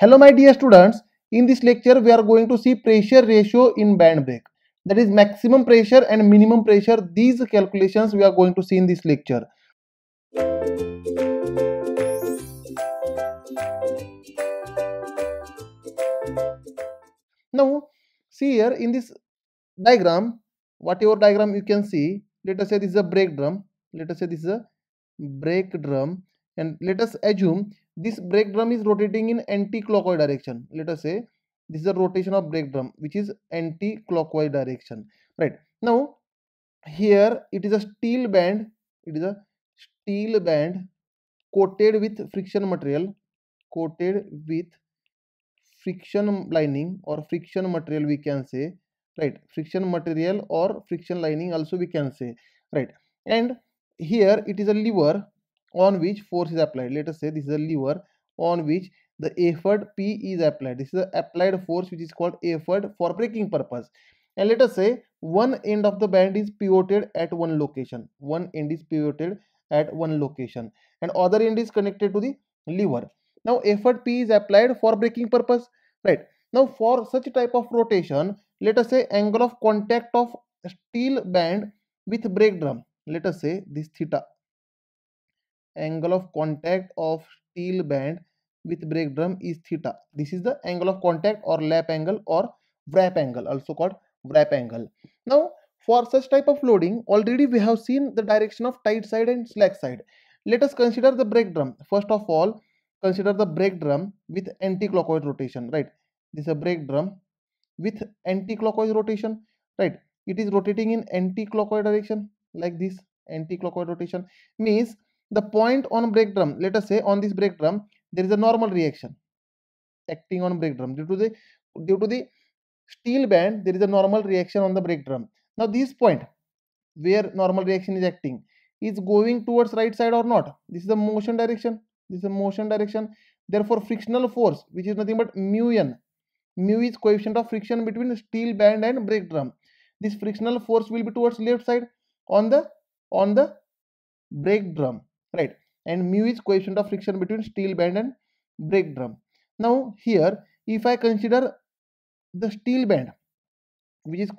Hello my dear students, in this lecture we are going to see pressure ratio in band break. That is maximum pressure and minimum pressure. These calculations we are going to see in this lecture. Now see here in this diagram, whatever diagram you can see, let us say this is a brake drum. Let us say this is a brake drum and let us assume this brake drum is rotating in anti-clockwise direction let us say this is the rotation of brake drum which is anti-clockwise direction right now here it is a steel band it is a steel band coated with friction material coated with friction lining or friction material we can say right friction material or friction lining also we can say right and here it is a lever on which force is applied. Let us say this is a lever on which the effort P is applied. This is the applied force which is called effort for braking purpose. And let us say one end of the band is pivoted at one location. One end is pivoted at one location and other end is connected to the lever. Now effort P is applied for braking purpose. Right. Now for such type of rotation, let us say angle of contact of steel band with brake drum. Let us say this theta angle of contact of steel band with brake drum is theta. This is the angle of contact or lap angle or wrap angle also called wrap angle. Now for such type of loading already we have seen the direction of tight side and slack side. Let us consider the brake drum. First of all consider the brake drum with anti-clockwise rotation right. This is a brake drum with anti-clockwise rotation right. It is rotating in anti-clockwise direction like this anti-clockwise rotation means the point on brake drum let us say on this brake drum there is a normal reaction acting on brake drum due to the due to the steel band there is a normal reaction on the brake drum now this point where normal reaction is acting is going towards right side or not this is the motion direction this is the motion direction therefore frictional force which is nothing but mu n mu is coefficient of friction between steel band and brake drum this frictional force will be towards left side on the on the brake drum right and mu is coefficient of friction between steel band and brake drum now here if i consider the steel band which is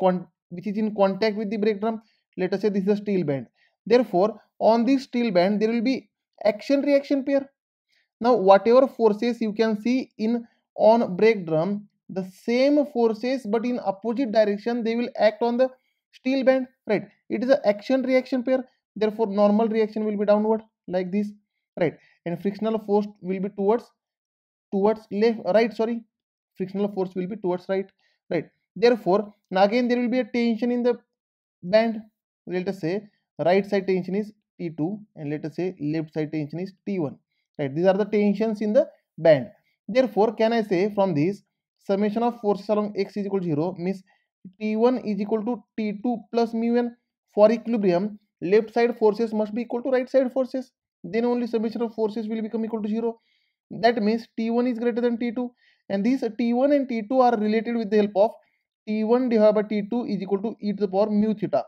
which is in contact with the brake drum let us say this is a steel band therefore on this steel band there will be action reaction pair now whatever forces you can see in on brake drum the same forces but in opposite direction they will act on the steel band right it is an action reaction pair therefore normal reaction will be downward like this right and frictional force will be towards towards left right sorry frictional force will be towards right right therefore again there will be a tension in the band let us say right side tension is T2 and let us say left side tension is T1 right these are the tensions in the band therefore can I say from this summation of forces along x is equal to 0 means T1 is equal to T2 plus mu n for equilibrium left side forces must be equal to right side forces then only summation of forces will become equal to 0 that means T1 is greater than T2 and these T1 and T2 are related with the help of T1 divided by T2 is equal to e to the power mu theta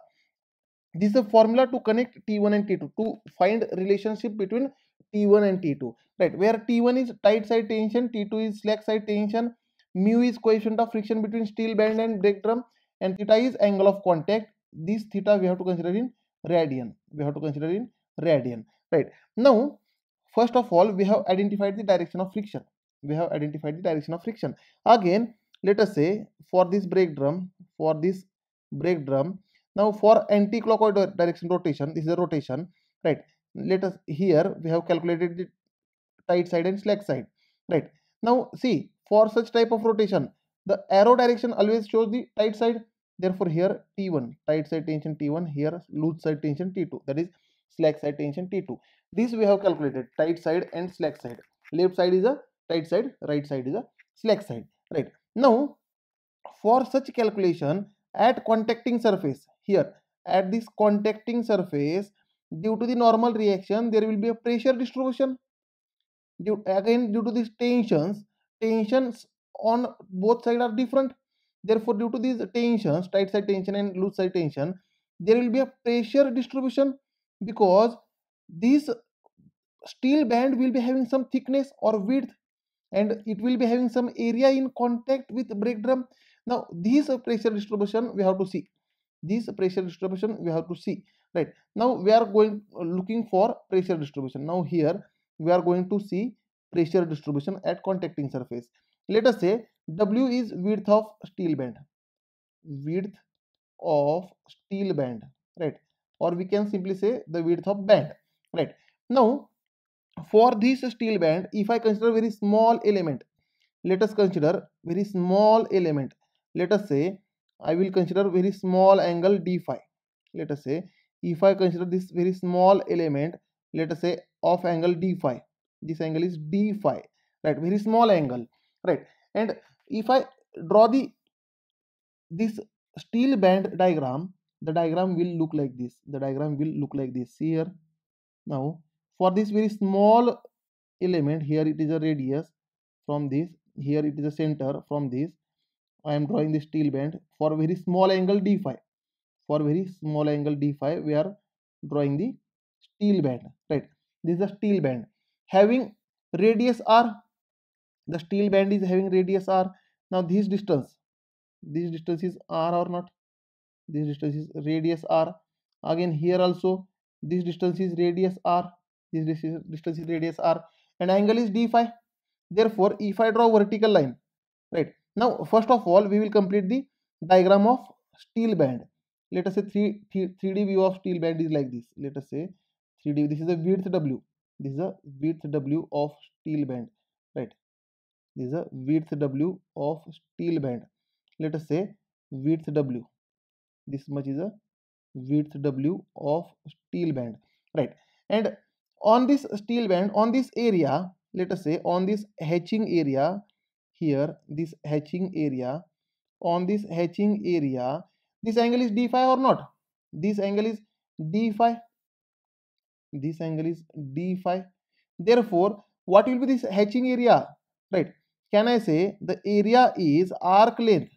this is a formula to connect T1 and T2 to find relationship between T1 and T2 right where T1 is tight side tension T2 is slack side tension mu is coefficient of friction between steel band and brake drum and theta is angle of contact this theta we have to consider in radian we have to consider in radian right now first of all we have identified the direction of friction we have identified the direction of friction again let us say for this brake drum for this brake drum now for anti-clockwise direction rotation this is a rotation right let us here we have calculated the tight side and slack side right now see for such type of rotation the arrow direction always shows the tight side Therefore, here T1, tight side tension T1, here loose side tension T2, that is slack side tension T2. This we have calculated, tight side and slack side. Left side is a tight side, right side is a slack side, right. Now, for such calculation, at contacting surface, here, at this contacting surface, due to the normal reaction, there will be a pressure distribution. Due, again, due to these tensions, tensions on both sides are different. Therefore, due to these tensions, tight side tension and loose side tension, there will be a pressure distribution because this steel band will be having some thickness or width and it will be having some area in contact with brake drum. Now, this pressure distribution we have to see. This pressure distribution we have to see. Right. Now, we are going uh, looking for pressure distribution. Now, here we are going to see pressure distribution at contacting surface let us say w is width of steel band width of steel band right or we can simply say the width of band right now for this steel band if i consider very small element let us consider very small element let us say i will consider very small angle d phi let us say if i consider this very small element let us say of angle d phi this angle is d phi right very small angle right and if i draw the this steel band diagram the diagram will look like this the diagram will look like this here now for this very small element here it is a radius from this here it is a center from this i am drawing the steel band for very small angle d phi for very small angle d phi we are drawing the steel band right this is a steel band having radius r the steel band is having radius r now this distance this distance is r or not this distance is radius r again here also this distance is radius r this distance is radius r and angle is d phi therefore if i draw vertical line right now first of all we will complete the diagram of steel band let us say 3, 3 d view of steel band is like this let us say 3d this is the width w this is the width w of steel band right is a width w of steel band let us say width w this much is a width w of steel band right and on this steel band on this area let us say on this hatching area here this hatching area on this hatching area this angle is d phi or not this angle is d phi this angle is d phi therefore what will be this hatching area right can I say the area is arc length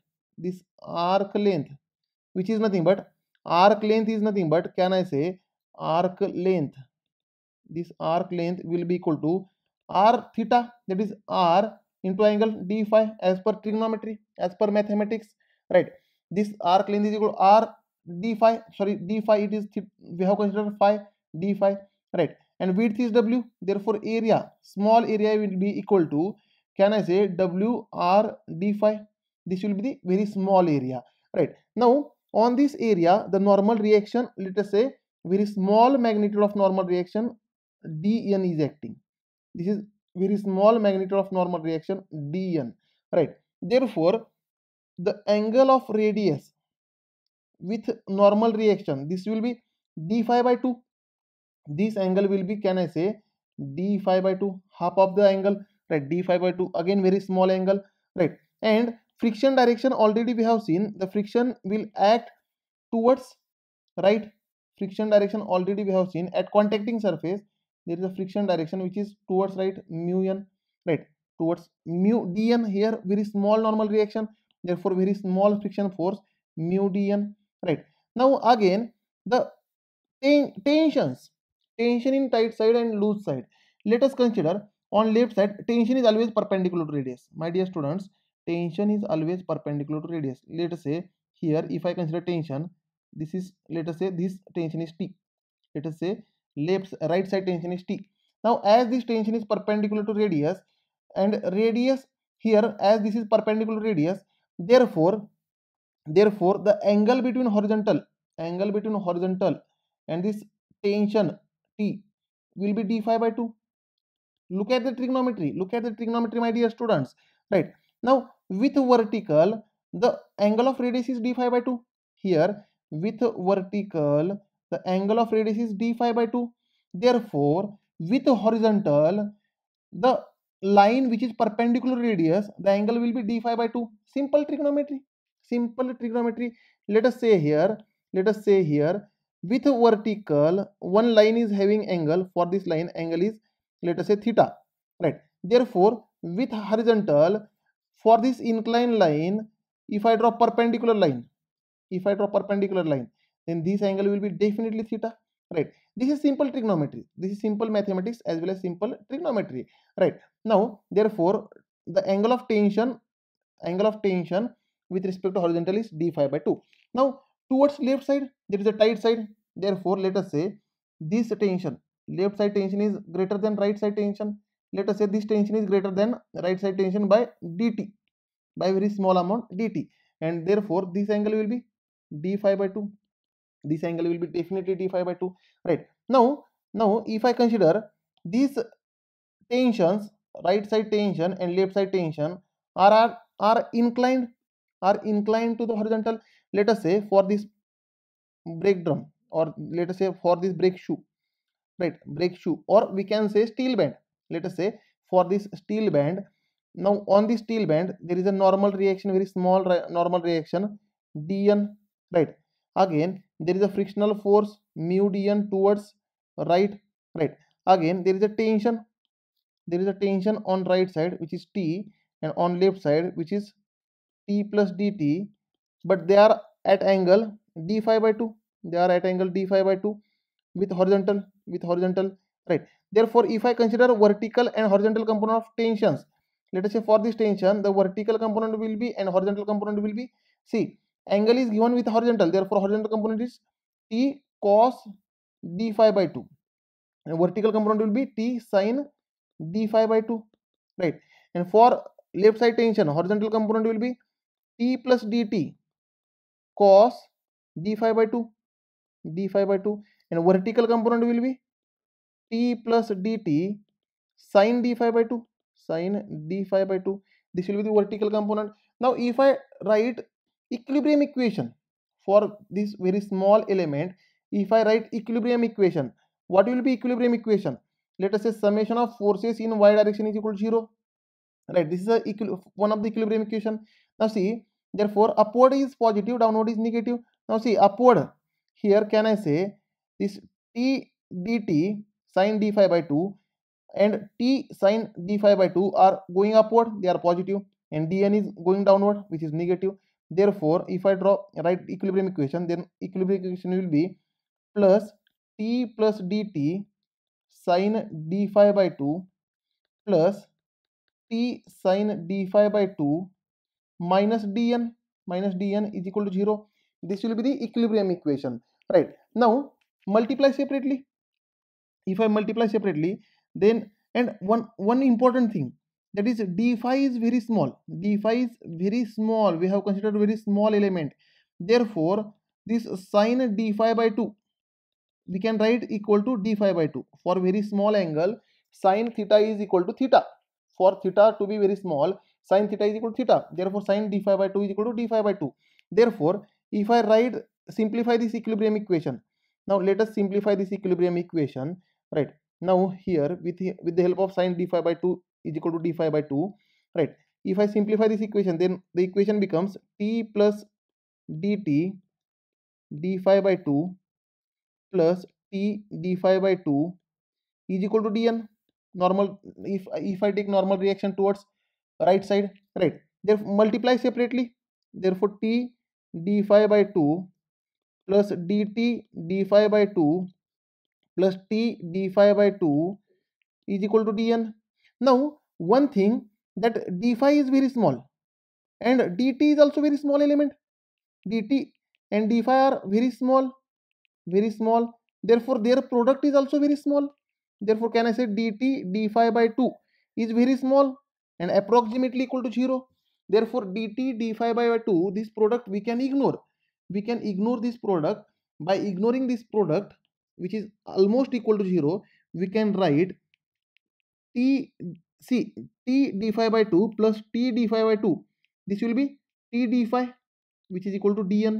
this arc length which is nothing but arc length is nothing but can I say arc length this arc length will be equal to r theta that is r into angle d phi as per trigonometry as per mathematics right this arc length is equal to r d phi sorry d phi it is we have considered phi d phi right and width is w therefore area small area will be equal to can I say W R D phi? This will be the very small area, right? Now, on this area, the normal reaction, let us say, very small magnitude of normal reaction, Dn is acting. This is very small magnitude of normal reaction, Dn, right? Therefore, the angle of radius with normal reaction, this will be d phi by 2. This angle will be, can I say, d phi by 2, half of the angle right d phi by 2 again very small angle right and friction direction already we have seen the friction will act towards right friction direction already we have seen at contacting surface there is a friction direction which is towards right mu n right towards mu dn here very small normal reaction therefore very small friction force mu dn right now again the ten tensions tension in tight side and loose side let us consider on left side tension is always perpendicular to radius my dear students tension is always perpendicular to radius let us say here if i consider tension this is let us say this tension is t let us say left right side tension is t now as this tension is perpendicular to radius and radius here as this is perpendicular radius therefore therefore the angle between horizontal angle between horizontal and this tension t will be d phi by 2 Look at the trigonometry. Look at the trigonometry, my dear students. Right. Now, with vertical, the angle of radius is d phi by 2. Here, with vertical, the angle of radius is d phi by 2. Therefore, with horizontal, the line which is perpendicular radius, the angle will be d phi by 2. Simple trigonometry. Simple trigonometry. Let us say here, let us say here, with vertical, one line is having angle. For this line, angle is let us say theta right therefore with horizontal for this inclined line if i draw perpendicular line if i draw perpendicular line then this angle will be definitely theta right this is simple trigonometry this is simple mathematics as well as simple trigonometry right now therefore the angle of tension angle of tension with respect to horizontal is d phi by 2 now towards left side there is a tight side therefore let us say this tension left side tension is greater than right side tension let us say this tension is greater than right side tension by dt by very small amount dt and therefore this angle will be d phi by 2 this angle will be definitely d phi by 2 right now now if i consider these tensions right side tension and left side tension are are, are inclined are inclined to the horizontal let us say for this brake drum or let us say for this brake shoe right brake shoe or we can say steel band let us say for this steel band now on this steel band there is a normal reaction very small re normal reaction dn right again there is a frictional force mu dn towards right right again there is a tension there is a tension on right side which is t and on left side which is t plus dt but they are at angle d phi by 2 they are at angle d phi by 2 with horizontal with horizontal right therefore if i consider vertical and horizontal component of tensions let us say for this tension the vertical component will be and horizontal component will be c angle is given with horizontal therefore horizontal component is t cos d phi by 2 and vertical component will be t sin d phi by 2 right and for left side tension horizontal component will be t plus dt cos d phi by 2 d phi by 2 and vertical component will be t plus dt sine d phi by 2 sine d phi by 2 this will be the vertical component now if i write equilibrium equation for this very small element if i write equilibrium equation what will be equilibrium equation let us say summation of forces in y direction is equal to 0 right this is a one of the equilibrium equation now see therefore upward is positive downward is negative now see upward here can i say this t dt sine d phi by 2 and t sine d phi by 2 are going upward they are positive and dn is going downward which is negative therefore if i draw right equilibrium equation then equilibrium equation will be plus t plus dt sine d phi by 2 plus t sine d phi by 2 minus dn minus dn is equal to 0 this will be the equilibrium equation right now multiply separately if i multiply separately then and one one important thing that is d5 is very small d5 is very small we have considered very small element therefore this sine d5 by 2 we can write equal to d5 by 2 for very small angle sine theta is equal to theta for theta to be very small sine theta is equal to theta therefore sine d5 by 2 is equal to d5 by 2 therefore if i write simplify this equilibrium equation now let us simplify this equilibrium equation, right? Now here with, with the help of sine d phi by 2 is equal to d phi by 2, right? If I simplify this equation, then the equation becomes t plus dt d phi by 2 plus t d phi by 2 is equal to dn. Normal, if, if I take normal reaction towards right side, right? Therefore, multiply separately. Therefore, t d phi by 2 plus dt d phi by 2 plus t d phi by 2 is equal to dn. Now, one thing that d phi is very small and dt is also very small element. dt and d phi are very small, very small. Therefore, their product is also very small. Therefore, can I say dt d phi by 2 is very small and approximately equal to 0. Therefore, dt d phi by 2, this product we can ignore we can ignore this product by ignoring this product which is almost equal to 0 we can write t see t d phi by 2 plus t d phi by 2 this will be t d phi which is equal to dn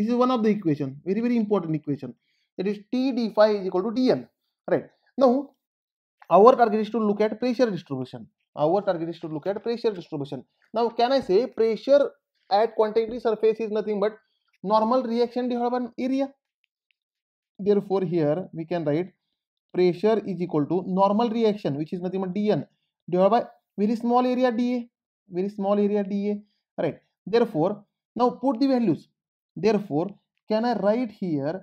this is one of the equation very very important equation that is t d phi is equal to dn right now our target is to look at pressure distribution our target is to look at pressure distribution now can i say pressure at quantity surface is nothing but normal reaction divided by area therefore here we can write pressure is equal to normal reaction which is nothing but dn divided by very small area da very small area da right therefore now put the values therefore can i write here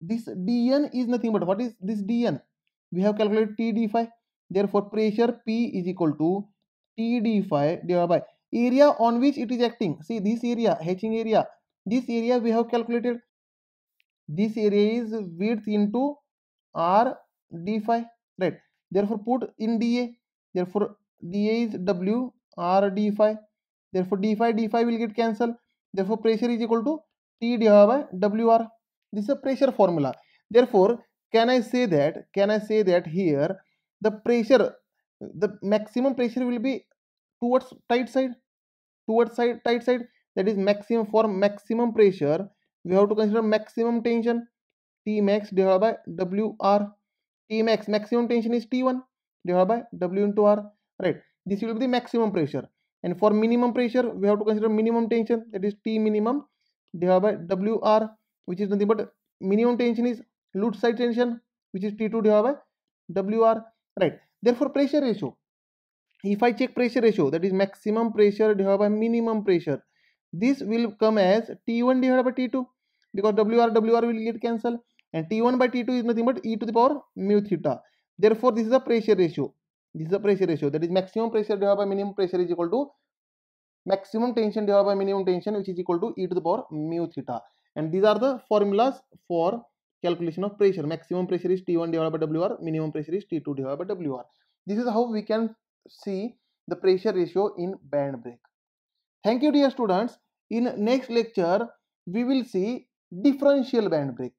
this dn is nothing but what is this dn we have calculated td phi therefore pressure p is equal to td phi divided by area on which it is acting see this area hatching area this area we have calculated this area is width into r d phi right therefore put in da therefore da is w r d phi therefore d phi d phi will get cancelled therefore pressure is equal to t divided by w r this is a pressure formula therefore can i say that can i say that here the pressure the maximum pressure will be towards tight side towards side tight side that is maximum for maximum pressure we have to consider maximum tension T max divided by WR T max maximum tension is T1 divided by W into R right this will be the maximum pressure and for minimum pressure we have to consider minimum tension that is T minimum divided by WR which is nothing but minimum tension is loop side tension which is T2 divided by WR right therefore pressure ratio if I check pressure ratio that is maximum pressure divided by minimum pressure this will come as T1 divided by T2 because WR WR will get cancelled and T1 by T2 is nothing but e to the power mu theta therefore this is a pressure ratio this is a pressure ratio that is maximum pressure divided by minimum pressure is equal to maximum tension divided by minimum tension which is equal to e to the power mu theta and these are the formulas for calculation of pressure maximum pressure is T1 divided by WR minimum pressure is T2 divided by WR this is how we can see the pressure ratio in band break. Thank you dear students. In next lecture, we will see differential band break.